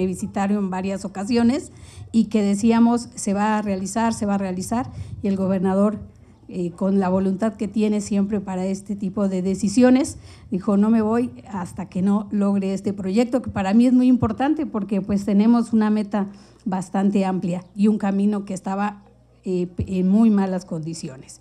me visitaron varias ocasiones y que decíamos se va a realizar, se va a realizar y el gobernador eh, con la voluntad que tiene siempre para este tipo de decisiones dijo no me voy hasta que no logre este proyecto que para mí es muy importante porque pues tenemos una meta bastante amplia y un camino que estaba eh, en muy malas condiciones.